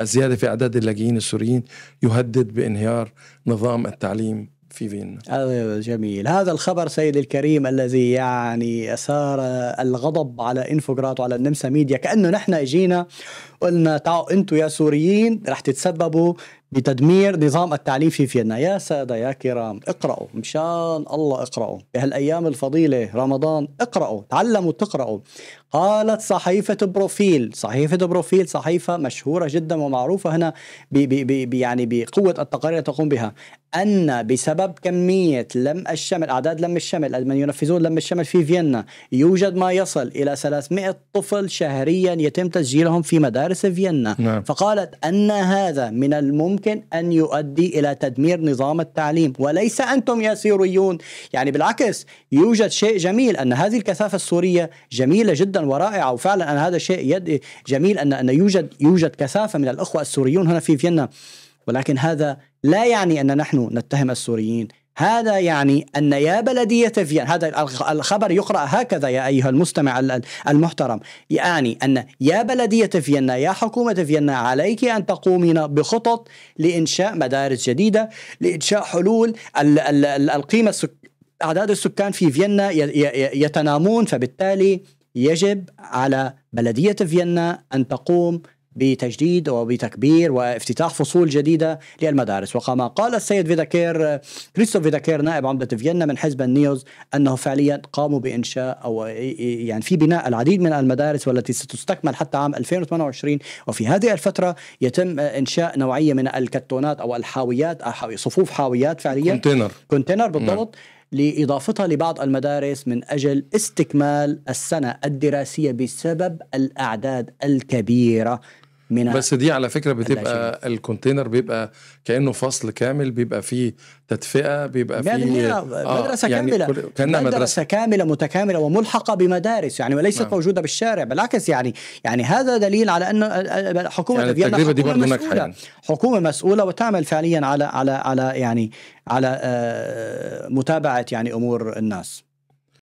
الزيادة في أعداد اللاجئين السوريين يهدد بانهيار نظام التعليم في فيينا هذا جميل هذا الخبر سيدي الكريم الذي يعني أثار الغضب على إنفوجرات وعلى النمسا ميديا كأنه نحن إجينا قلنا تعالوا أنتم يا سوريين رح تتسببوا بتدمير نظام التعليم في فيينا يا سادة يا كرام اقرأوا مشان الله اقرأوا بهالأيام الفضيلة رمضان اقرأوا تعلموا تقرأوا قالت صحيفة بروفيل صحيفة بروفيل صحيفة مشهورة جدا ومعروفة هنا بي بي بي يعني بقوة التقارير تقوم بها ان بسبب كميه لم الشمل اعداد لم الشمل من ينفذون لم الشمل في فيينا يوجد ما يصل الى 300 طفل شهريا يتم تسجيلهم في مدارس فيينا نعم. فقالت ان هذا من الممكن ان يؤدي الى تدمير نظام التعليم وليس انتم يا سوريون يعني بالعكس يوجد شيء جميل ان هذه الكثافه السوريه جميله جدا ورائعه وفعلا ان هذا شيء يد جميل ان ان يوجد يوجد كثافه من الاخوه السوريون هنا في فيينا ولكن هذا لا يعني أن نحن نتهم السوريين هذا يعني أن يا بلدية فيينا هذا الخبر يقرأ هكذا يا أيها المستمع المحترم يعني أن يا بلدية فيينا يا حكومة فيينا عليك أن تقومين بخطط لإنشاء مدارس جديدة لإنشاء حلول القيمة أعداد السكان في فيينا يتنامون فبالتالي يجب على بلدية فيينا أن تقوم بتجديد وبتكبير وافتتاح فصول جديدة للمدارس وكما قال السيد فيداكير كريستوف فيداكير نائب عمدة فيينا من حزب النيوز أنه فعليا قاموا بإنشاء أو يعني في بناء العديد من المدارس والتي ستستكمل حتى عام 2028 وفي هذه الفترة يتم إنشاء نوعية من الكتونات أو الحاويات أو صفوف حاويات فعليا كونتينر كونتينر نعم. بالضبط نعم. لإضافتها لبعض المدارس من أجل استكمال السنة الدراسية بسبب الأعداد الكبيرة من بس دي على فكره بتبقى الكونتينر بيبقى كانه فصل كامل بيبقى فيه تدفئه بيبقى فيه يعني مدرسه يعني كامله كانها مدرسه, مدرسة كامله متكامله وملحقه بمدارس يعني وليست نعم. موجوده بالشارع بالعكس يعني يعني هذا دليل على ان حكومه يعني فيينا التجربه دي برضه ناجحه يعني. حكومه مسؤوله وتعمل فعليا على على على يعني على آه، متابعه يعني امور الناس